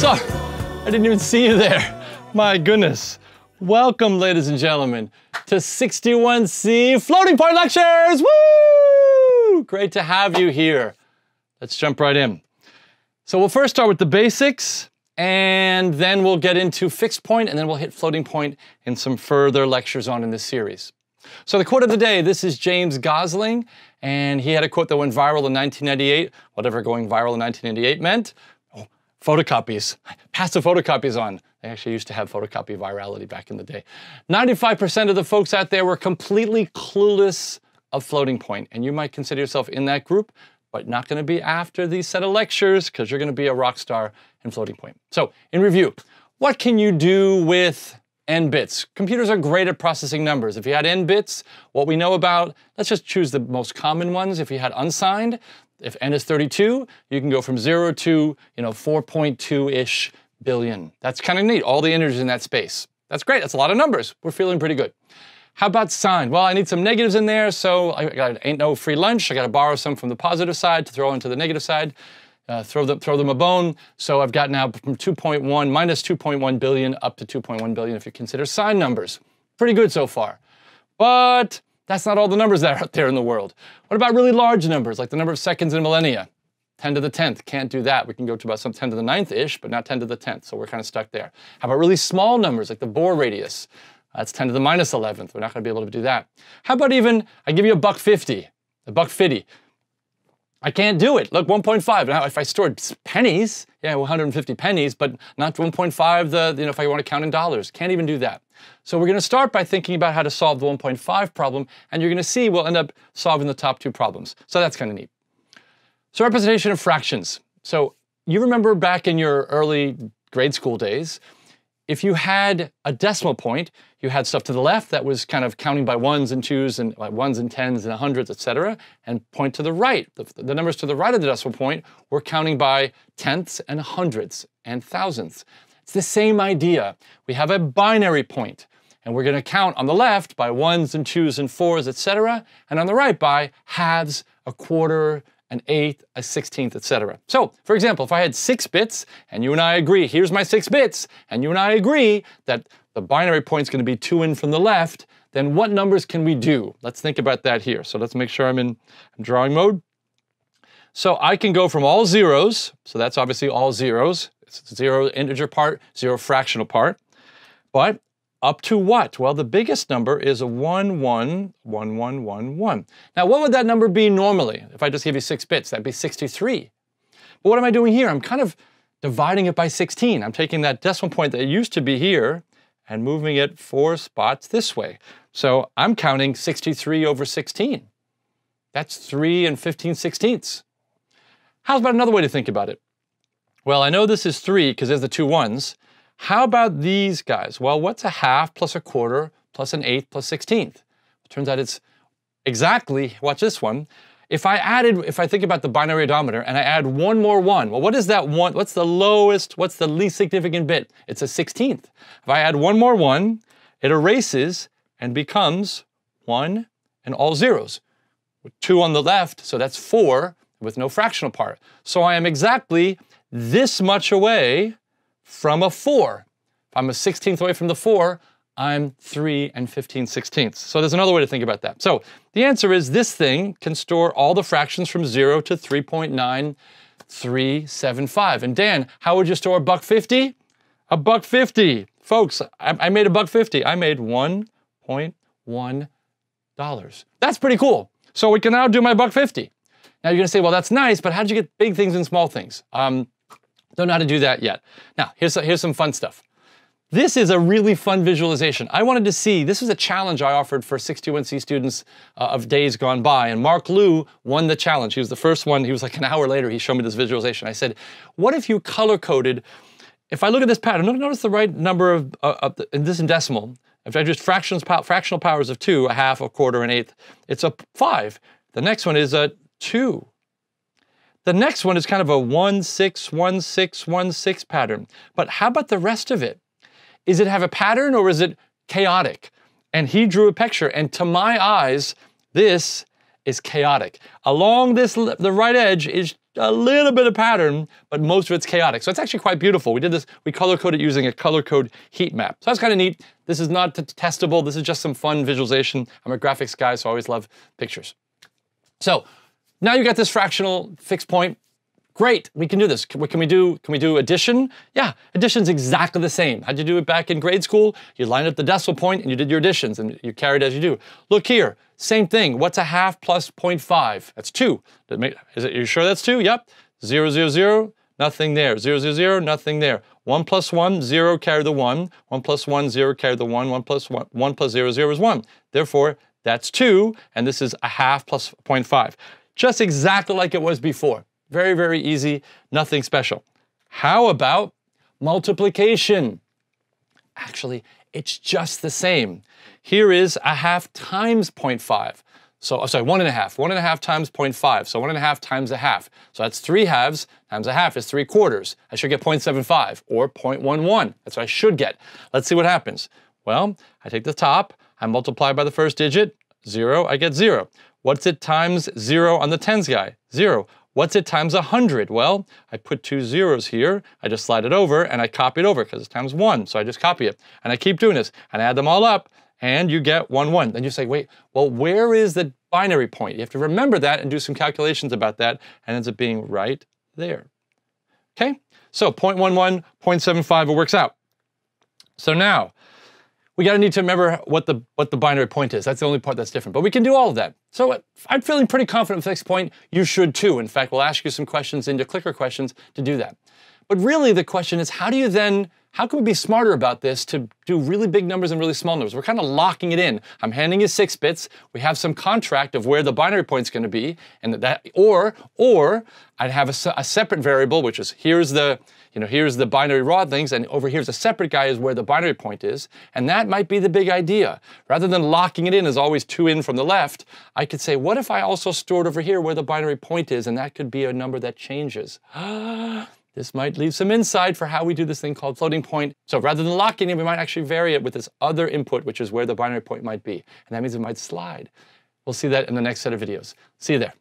So, I didn't even see you there. My goodness. Welcome, ladies and gentlemen, to 61C Floating Point Lectures. Woo! Great to have you here. Let's jump right in. So we'll first start with the basics, and then we'll get into fixed point, and then we'll hit floating point in some further lectures on in this series. So the quote of the day, this is James Gosling, and he had a quote that went viral in 1998, whatever going viral in 1998 meant, photocopies, pass the photocopies on. They actually used to have photocopy virality back in the day. 95% of the folks out there were completely clueless of floating point, and you might consider yourself in that group, but not gonna be after these set of lectures because you're gonna be a rock star in floating point. So in review, what can you do with n bits. Computers are great at processing numbers. If you had n bits, what we know about, let's just choose the most common ones. If you had unsigned, if n is 32, you can go from 0 to, you know, 4.2-ish billion. That's kind of neat, all the integers in that space. That's great, that's a lot of numbers. We're feeling pretty good. How about sign? Well, I need some negatives in there, so I got ain't no free lunch. I got to borrow some from the positive side to throw into the negative side. Uh, throw, the, throw them a bone. So I've got now from 2.1 minus 2.1 billion up to 2.1 billion if you consider sign numbers. Pretty good so far. But that's not all the numbers that are out there in the world. What about really large numbers, like the number of seconds in a millennia? 10 to the 10th, can't do that. We can go to about some 10 to the 9th-ish, but not 10 to the 10th, so we're kind of stuck there. How about really small numbers, like the Bohr radius? That's 10 to the minus 11th, we're not gonna be able to do that. How about even, I give you a buck 50, a buck 50. I can't do it. Look, 1.5. Now, if I stored pennies, yeah, 150 pennies, but not 1.5, the, you know, if I want to count in dollars. Can't even do that. So we're going to start by thinking about how to solve the 1.5 problem, and you're going to see we'll end up solving the top two problems. So that's kind of neat. So representation of fractions. So you remember back in your early grade school days, if you had a decimal point, you had stuff to the left that was kind of counting by ones and twos and like ones and tens and hundreds, etc., and point to the right. The, the numbers to the right of the decimal point were counting by tenths and hundredths and thousandths. It's the same idea. We have a binary point, and we're going to count on the left by ones and twos and fours, etc., and on the right by halves, a quarter, an 8th, a 16th, etc. So, for example, if I had 6 bits, and you and I agree, here's my 6 bits, and you and I agree that the binary point's going to be 2 in from the left, then what numbers can we do? Let's think about that here. So let's make sure I'm in drawing mode. So I can go from all zeros, so that's obviously all zeros, it's zero integer part, zero fractional part, but up to what? Well, the biggest number is a 1111111. Now, what would that number be normally? If I just give you six bits, that'd be 63. But what am I doing here? I'm kind of dividing it by 16. I'm taking that decimal point that used to be here and moving it four spots this way. So I'm counting 63 over 16. That's 3 and 15 sixteenths. How's about another way to think about it? Well, I know this is 3 because there's the two ones, how about these guys? Well, what's a half plus a quarter plus an eighth plus sixteenth? It turns out it's exactly, watch this one. If I added, if I think about the binary odometer and I add one more one, well, what is that one? What's the lowest, what's the least significant bit? It's a sixteenth. If I add one more one, it erases and becomes one and all zeros. With two on the left, so that's four with no fractional part. So I am exactly this much away from a 4. If I'm a 16th away from the 4, I'm 3 and 15 16ths. So there's another way to think about that. So the answer is this thing can store all the fractions from 0 to 3.9375. And Dan, how would you store a buck 50? A buck 50. Folks, I, I made a buck 50. I made 1.1 dollars. That's pretty cool. So we can now do my buck 50. Now you're gonna say, well, that's nice, but how did you get big things and small things? Um, don't know how to do that yet. Now, here's, here's some fun stuff. This is a really fun visualization. I wanted to see, this was a challenge I offered for 61C students uh, of days gone by, and Mark Liu won the challenge. He was the first one, he was like an hour later, he showed me this visualization. I said, what if you color-coded, if I look at this pattern, notice the right number of, uh, of the, and this in decimal, if I do fractions, fractional powers of two, a half, a quarter, an eighth, it's a five. The next one is a two. The next one is kind of a 1 6 1 6 1 6 pattern. But how about the rest of it? Is it have a pattern or is it chaotic? And he drew a picture, and to my eyes, this is chaotic. Along this the right edge is a little bit of pattern, but most of it's chaotic. So it's actually quite beautiful. We did this, we color coded using a color code heat map. So that's kind of neat. This is not testable. This is just some fun visualization. I'm a graphics guy, so I always love pictures. So now you got this fractional fixed point. Great, we can do this. Can we, can we do can we do addition? Yeah, addition's exactly the same. How'd you do it back in grade school? You lined up the decimal point and you did your additions and you carried as you do. Look here, same thing. What's a half plus 0.5? That's two. Is it, you sure that's two? Yep. Zero, zero, zero, nothing there. Zero, zero, zero, nothing there. One plus one, zero, carry the one. One plus one, zero, carry the one. One plus one, one plus zero, zero is one. Therefore, that's two, and this is a half plus 0.5 just exactly like it was before. Very, very easy, nothing special. How about multiplication? Actually, it's just the same. Here is a half times 0.5. So, oh, sorry, one and a half. One and a half times 0.5. So one and a half times a half. So that's three halves times a half is three quarters. I should get 0.75 or 0.11. That's what I should get. Let's see what happens. Well, I take the top, I multiply by the first digit, zero, I get zero. What's it times zero on the tens guy? Zero. What's it times 100? Well, I put two zeros here, I just slide it over, and I copy it over, because it's times one, so I just copy it. And I keep doing this, and I add them all up, and you get 1, 1. Then you say, wait, well, where is the binary point? You have to remember that and do some calculations about that, and ends up being right there. Okay, so 0.11, 0.75, it works out. So now, we got to need to remember what the what the binary point is. That's the only part that's different. But we can do all of that. So uh, I'm feeling pretty confident with this point. You should too. In fact, we'll ask you some questions into clicker questions to do that. But really the question is how do you then how can we be smarter about this to do really big numbers and really small numbers? We're kind of locking it in. I'm handing you six bits. We have some contract of where the binary point is going to be, and that or or I'd have a, a, separate variable, which is here's the you know here's the binary raw things, and over here's a separate guy is where the binary point is, and that might be the big idea. Rather than locking it in as always two in from the left, I could say what if I also stored over here where the binary point is, and that could be a number that changes. This might leave some insight for how we do this thing called floating point. So rather than locking it, we might actually vary it with this other input, which is where the binary point might be. And that means it might slide. We'll see that in the next set of videos. See you there.